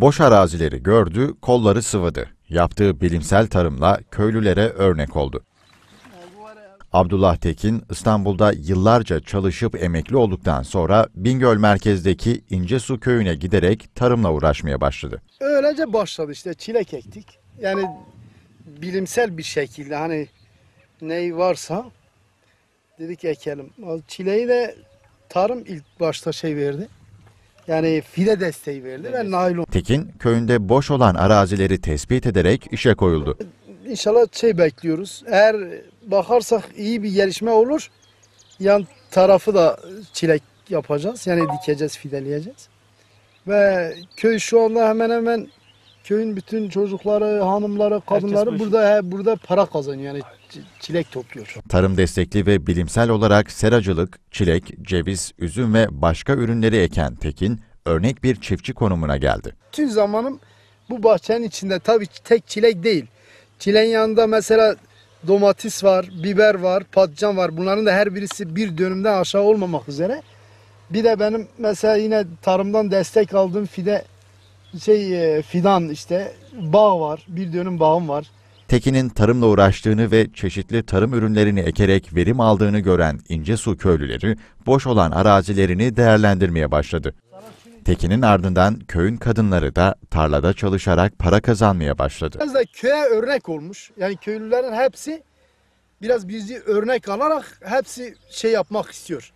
Boş arazileri gördü, kolları sıvıdı. Yaptığı bilimsel tarımla köylülere örnek oldu. Abdullah Tekin, İstanbul'da yıllarca çalışıp emekli olduktan sonra Bingöl merkezdeki İncesu köyüne giderek tarımla uğraşmaya başladı. Öylece başladı işte çilek ektik. Yani bilimsel bir şekilde hani ney varsa dedik ekelim. Çileği de tarım ilk başta şey verdi yani fide desteği verildi ve naylon. Tekin köyünde boş olan arazileri tespit ederek işe koyuldu. İnşallah şey bekliyoruz. Eğer bakarsak iyi bir gelişme olur. Yan tarafı da çilek yapacağız. Yani dikeceğiz, fideleyeceğiz. Ve köy şu anda hemen hemen köyün bütün çocukları, hanımları, kadınları burada he, burada para kazanıyor yani çilek topluyor. Tarım destekli ve bilimsel olarak seracılık, çilek, ceviz, üzüm ve başka ürünleri eken Tekin örnek bir çiftçi konumuna geldi. Tüm zamanım bu bahçenin içinde tabii tek çilek değil. Çileğin yanında mesela domates var, biber var, patlıcan var. Bunların da her birisi bir dönümden aşağı olmamak üzere. Bir de benim mesela yine tarımdan destek aldığım fide şey e, fidan işte bağ var. Bir dönüm bağım var. Tekin'in tarımla uğraştığını ve çeşitli tarım ürünlerini ekerek verim aldığını gören su köylüleri boş olan arazilerini değerlendirmeye başladı. Tekin'in ardından köyün kadınları da tarlada çalışarak para kazanmaya başladı. Biraz da köye örnek olmuş. Yani köylülerin hepsi biraz bizi örnek alarak hepsi şey yapmak istiyor.